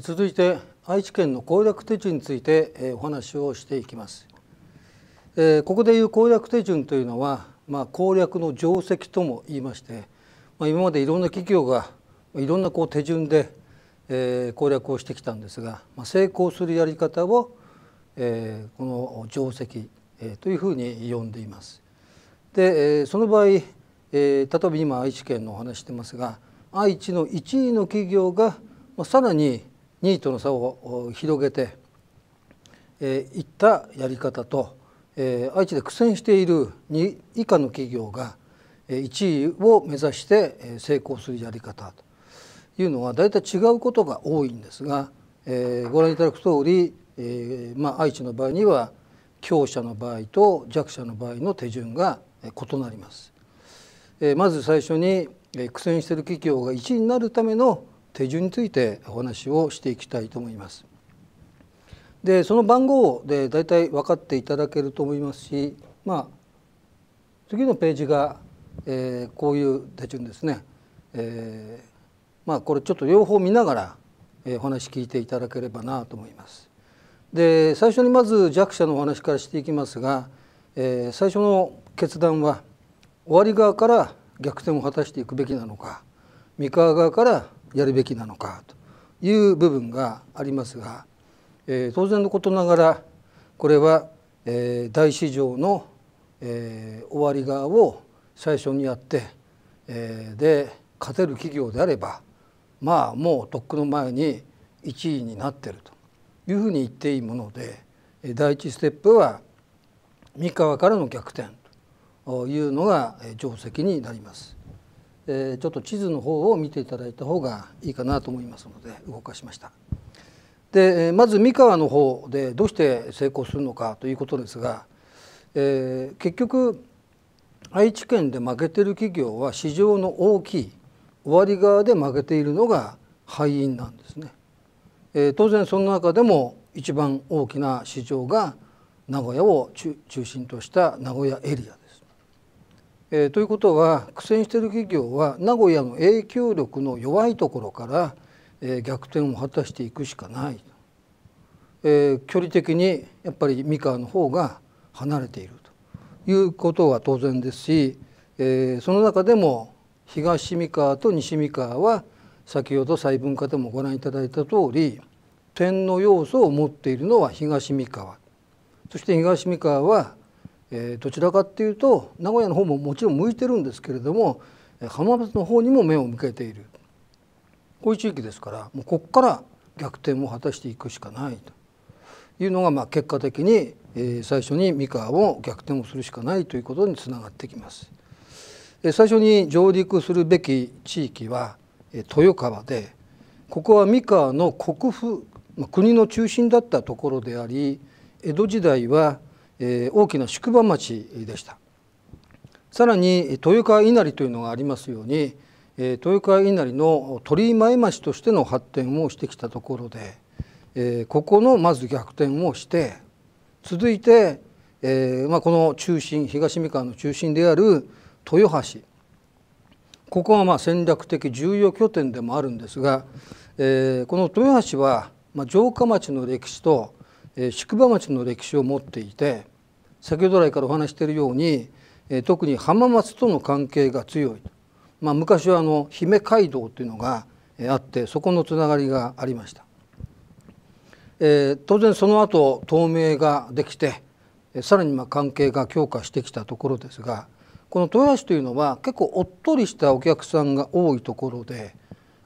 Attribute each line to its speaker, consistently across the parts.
Speaker 1: 続いて愛知県の攻略手順について、えお話をしていきます、えここでいう攻略手順というのは、まあ、攻略の定石とも言いまして、まあ、今までいろんな企業がいろんなこう手順で、え攻略をしてきたんですが、まあ、成功するやり方を、えこの定石、えというふうに呼んでいます。で、えその場合、え例えば今愛知県のお話してますが愛知の1位の企業が、まあ、さらに2位との差を広げて、えー、いったやり方と、えー、愛知で苦戦している2以下の企業が1位を目指して成功するやり方というのは大体違うことが多いんですが、えー、ご覧いただくとおり、えー、まあ、愛知の場合には強者の場合と弱者の場合の手順が異なります。えまず最初に苦戦している企業が1位になるための手順についてお話をしていきたいと思います。でその番号で大体分かっていただけると思いますし、まあ、次のページが、えー、こういう手順ですね。えー、まあ、これちょっと両方見ながら、えー、お話聞いていただければなと思います。で最初にまず弱者のお話からしていきますが、えー、最初の決断は終わり側から逆転を果たしていくべきなのか三河側からやるべきなのかという部分がありますが、えー、当然のことながらこれは、えー、大市場の、えー、終わり側を最初にやって、えー、で勝てる企業であればまあもうとっくの前に1位になってるというふうに言っていいもので第一ステップは三河からの逆転というのが定石になります。えー、ちょっと地図の方を見ていただいた方がいいかなと思いますので動かしました。でまず三河の方でどうして成功するのかということですが、えー、結局愛知県で負けてる企業は市場の大きい終わり側で負けているのが敗因なんですね。えー、当然その中でも一番大きな市場が名古屋を中心とした名古屋エリアです。えー、ということは苦戦している企業は名古屋の影響力の弱いところから、えー、逆転を果たしていくしかない、えー、距離的にやっぱり三河の方が離れているということは当然ですし、えー、その中でも東三河と西三河は先ほど細分化でもご覧いただいた通り点の要素を持っているのは東三河そして東三河はえどちらかっていうと名古屋の方ももちろん向いてるんですけれども浜松の方にも目を向けているこういう地域ですからもうここから逆転を果たしていくしかないというのがまあ結果的に、え最初に三河を逆転をするしかないということにつながってきます。え最初に上陸するべき地域は、え豊川でここは三河の国府、まあ、国の中心だったところであり江戸時代はえ大きな宿場町でしたさらに豊川稲荷というのがありますように、え豊川稲荷の鳥居前町としての発展をしてきたところで、えここのまず逆転をして続いて、えまあ、この中心東三河の中心である豊橋ここはまあ戦略的重要拠点でもあるんですが、えこの豊橋は、まあ、城下町の歴史とえ宿場町の歴史を持っていて先ほど来からお話しているように、え特に浜松との関係が強い、まあ、昔はあの姫街道というのが、えあってそこのつながりがありました、えー、当然その後透明ができてさらにまあ関係が強化してきたところですがこの豊橋というのは結構おっとりしたお客さんが多いところで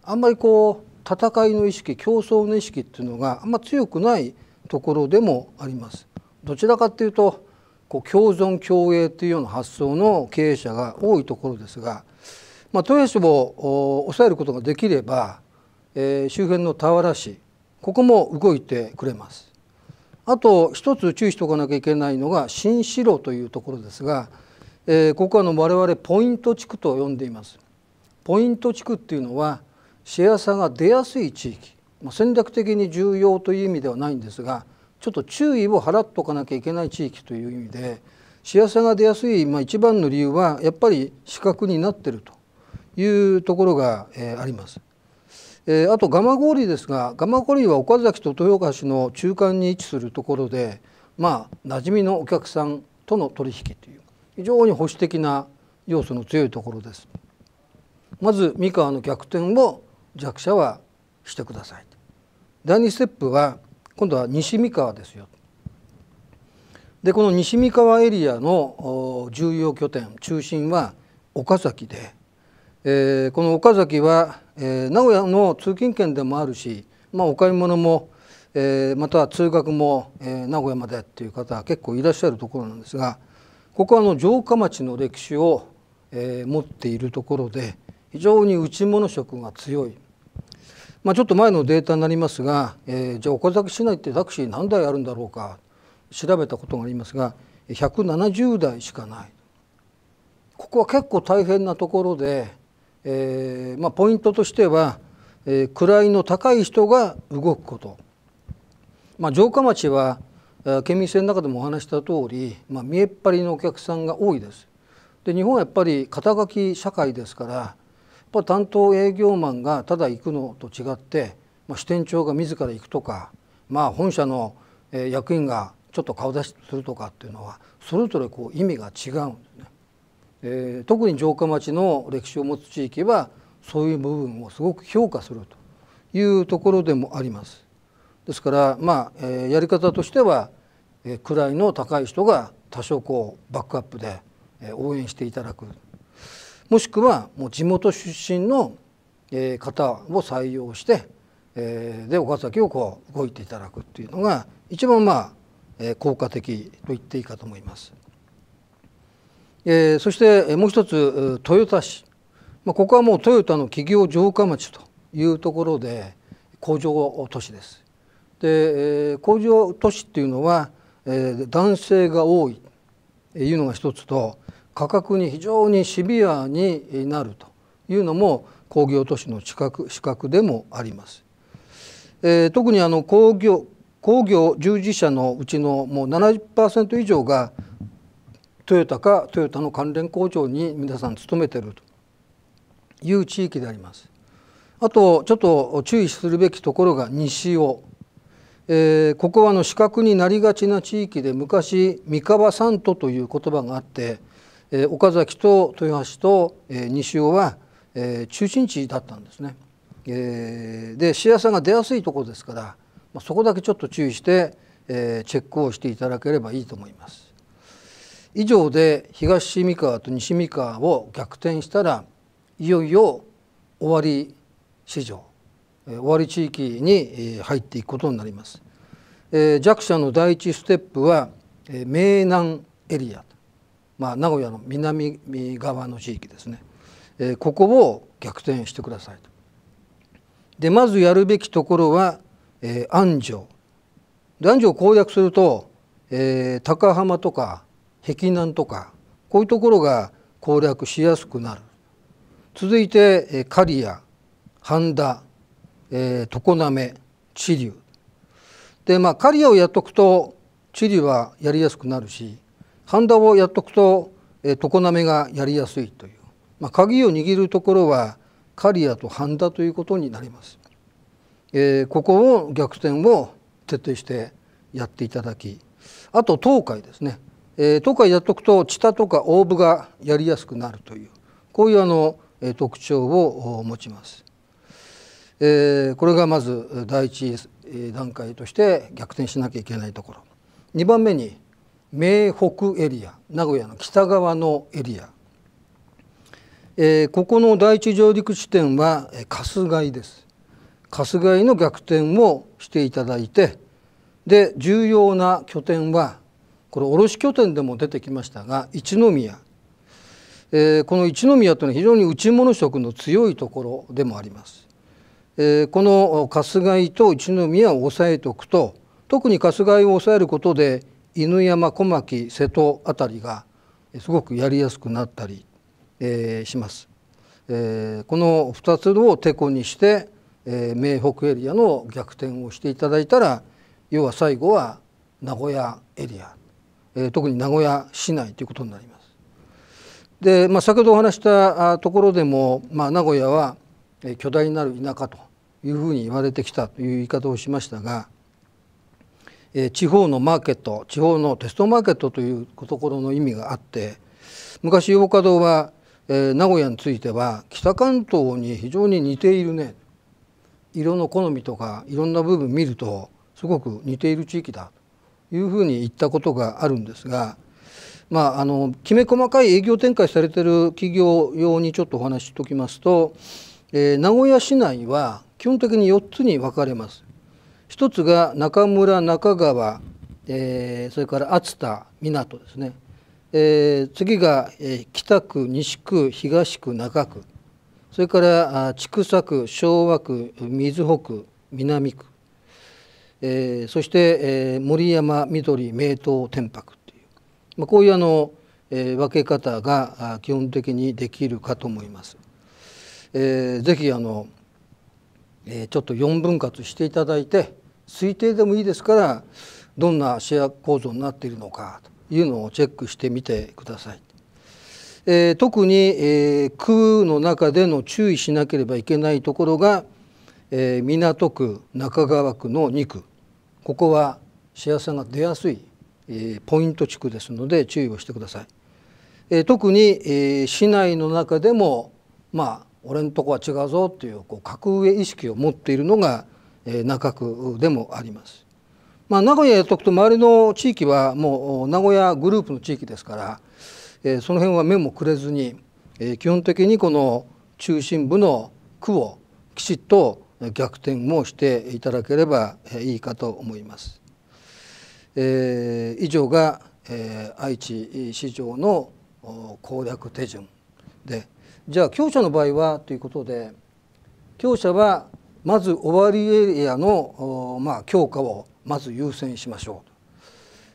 Speaker 1: あんまりこう戦いの意識競争の意識っていうのがあんま強くないところでもあります。どちらかというとこう共存共栄というような発想の経営者が多いところですが、まあ、豊洲を抑えることができれば、えー、周辺の田原市ここも動いてくれます。あと一つ注意しておかなきゃいけないのが新城というところですが、えー、ここはの我々ポイント地区と呼んでいます。ポイント地区っていうのはシェア差が出やすい地域まあ、戦略的に重要という意味ではないんですがちょっと注意を払っとかなきゃいけない地域という意味で幸せが出やすい、まあ、一番の理由はやっぱり資格になってるというところが、えー、あります。えー、あと蒲郡ですが蒲郡は岡崎と豊岡市の中間に位置するところでまあ馴染みのお客さんとの取引という非常に保守的な要素の強いところです。まず三河の逆転を弱者はしてください。第2ステップは今度は西三河ですよ。でこの西三河エリアの重要拠点中心は岡崎で、えー、この岡崎は、えー、名古屋の通勤圏でもあるし、まあ、お買い物も、えー、または通学も、えー、名古屋までっていう方結構いらっしゃるところなんですがここはあの城下町の歴史を、えー、持っているところで非常に内物色が強い。まあ、ちょっと前のデータになりますが、えー、じゃあ岡崎市内ってタクシー何台あるんだろうか調べたことがありますが170台しかないここは結構大変なところで、えーまあ、ポイントとしては、えー、位の高い人が動くこと、まあ、城下町は県民性の中でもお話した通り、まあ、見えっ張りのお客さんが多いですで日本はやっぱり肩書き社会ですからぱ担当営業マンがただ行くのと違って、まあ、支店長が自ら行くとか、まあ、本社の役員がちょっと顔出しするとかっていうのはそれぞれこう意味が違うんですね。えー、特に城下町の歴史を持つ地域はそういう部分をすごく評価するというところでもあります。ですからまあ、えー、やり方としては、えー、位の高い人が多少こうバックアップで、えー、応援していただく。もしくはもう地元出身の方を採用してで岡崎をこう動いていただくっていうのが一番まあ効果的と言っていいかと思います。そしてもう一つ豊田市ここはもうトヨタの企業城下町というところで工場都市です。で工場都市っていうのは男性が多いいうのが一つと価格に非常にシビアになるというのも工業都市の資格資格でもあります。えー、特にあの工業工業従事者のうちのもう70%以上がトヨタかトヨタの関連工場に皆さん勤めてるという地域であります。あとちょっと注意するべきところが西尾、えー、ここはの資格になりがちな地域で昔三河三都という言葉があってえ岡崎と豊橋と、え西尾は、え中心地だったんですね。えでシェさんが出やすいところですから、まあ、そこだけちょっと注意して、えチェックをしていただければいいと思います。以上で東三河と西三河を逆転したらいよいよ終わり市場終わり地域に入っていくことになります。え弱者の第一ステップは、え名南エリアまあ、名古屋の南側の地域ですね、えー、ここを逆転してくださいと。でまずやるべきところは、えー、安城で安城を攻略すると、えー、高浜とか碧南とかこういうところが攻略しやすくなる続いて、えー、刈谷半田、えー、常滑知立でまあ刈谷をやっとくと知立はやりやすくなるしハンダをやっとくと、えー、常滑がやりやすいという、まあ、鍵を握るところは刈谷とハンダということになります。えー、ここを逆転を徹底してやっていただきあと東海ですね、えー、東海やっとくと千田とかオーブがやりやすくなるというこういうあの、えー、特徴を持ちます、えー、これがまず第一段階として逆転しなきゃいけないところ2番目に名北エリア名古屋の北側のエリア、えー、ここの第一上陸地点は春日井です春日井の逆転をしていただいてで重要な拠点はこれ卸拠点でも出てきましたが一宮、えー、この一宮というのは非常に内物色の強いところでもあります。えー、この春日井と一宮を抑えておくと特に春日井を抑えることで犬山小牧瀬戸辺りがすごくやりやすくなったり、えー、します、えー、この2つをてこにして、えー、明北エリアの逆転をしていただいたら要は最後は名古屋エリア、えー、特に名古屋市内ということになります。で、まあ、先ほどお話したところでも、まあ、名古屋は巨大になる田舎というふうに言われてきたという言い方をしましたがえ地方のマーケット地方のテストマーケットというところの意味があって昔洋ドーは、え名古屋については北関東に非常に似ているね色の好みとかいろんな部分見るとすごく似ている地域だというふうに言ったことがあるんですが。まあ、あのきめ細かい営業展開されてる企業用にちょっとお話ししておきますと、えー、名古屋市内は基本的に4つに分かれます。一つが中村中川、えー、それから熱田港ですね、えー、次が、えー、北区西区東区中区それから千種区昭和区瑞穂区南区、えー、そして、えー、森山緑名東天白っていう、まあ、こういうあの、えー、分け方が基本的にできるかと思います。えー、ぜひあの、えー、ちょっと4分割していただいて、推定でもいいですからどんなシェア構造になっているのかというのをチェックしてみてください。えー、特に、えー、区の中での注意しなければいけないところが、えー、港区中川区の2区ここはシェアさんが出やすい、えー、ポイント地区ですので注意をしてください。えー、特に、えー、市内の中でもまあ俺んとこは違うぞっていうこう格上意識を持っているのが中区でもあります。まあ、名古屋やとくと周りの地域はもう名古屋グループの地域ですから、その辺は目もくれずに、基本的にこの中心部の区をきちっと逆転もしていただければいいかと思います。えー、以上が、えー、愛知市場の攻略手順でじゃあ強者の場合はということで強者はまず終わりエリアの、まあ、強化をまず優先しましょう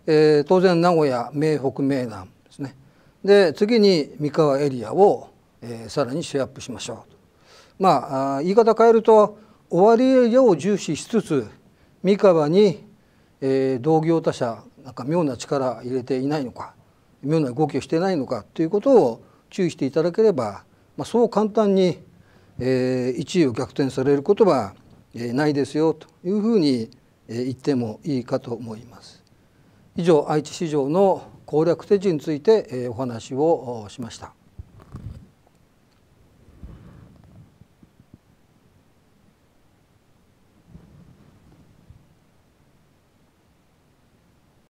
Speaker 1: えー、当然名古屋名北名南ですねで次に三河エリアを、えー、さらにシェアアップしましょうとまあ言い方変えると終わりエリアを重視しつつ三河に、えー、同業他社なんか妙な力入れていないのか妙な動きをしていないのかということを注意していただければ、まあ、そう簡単にえ1位を逆転されることはないですよというふうに言ってもいいかと思います。以上愛知市場の攻略手順についてお話をしました。